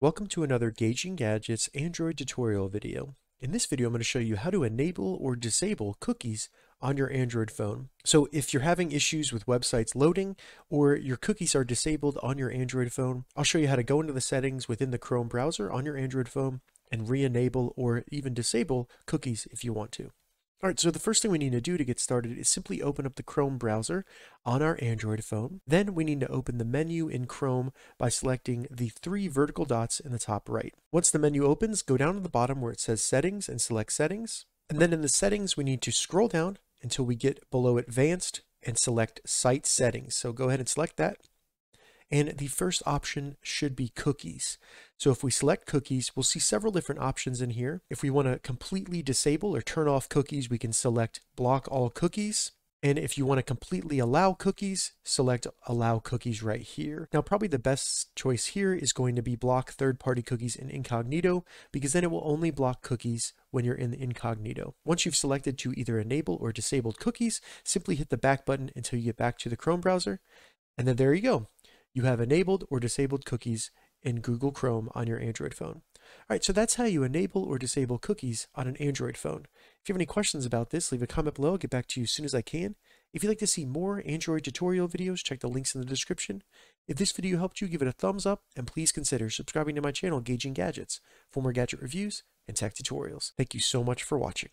Welcome to another Gauging Gadgets Android tutorial video. In this video, I'm going to show you how to enable or disable cookies on your Android phone. So if you're having issues with websites loading or your cookies are disabled on your Android phone, I'll show you how to go into the settings within the Chrome browser on your Android phone and re-enable or even disable cookies if you want to. All right, so the first thing we need to do to get started is simply open up the Chrome browser on our Android phone. Then we need to open the menu in Chrome by selecting the three vertical dots in the top right. Once the menu opens, go down to the bottom where it says Settings and select Settings. And then in the settings, we need to scroll down until we get below Advanced and select Site Settings. So go ahead and select that. And the first option should be cookies. So if we select cookies, we'll see several different options in here. If we want to completely disable or turn off cookies, we can select block all cookies. And if you want to completely allow cookies, select allow cookies right here. Now, probably the best choice here is going to be block third-party cookies in incognito, because then it will only block cookies when you're in the incognito. Once you've selected to either enable or disable cookies, simply hit the back button until you get back to the Chrome browser. And then there you go you have enabled or disabled cookies in Google Chrome on your Android phone. All right, so that's how you enable or disable cookies on an Android phone. If you have any questions about this, leave a comment below. I'll get back to you as soon as I can. If you'd like to see more Android tutorial videos, check the links in the description. If this video helped you, give it a thumbs up, and please consider subscribing to my channel, Gauging Gadgets, for more gadget reviews and tech tutorials. Thank you so much for watching.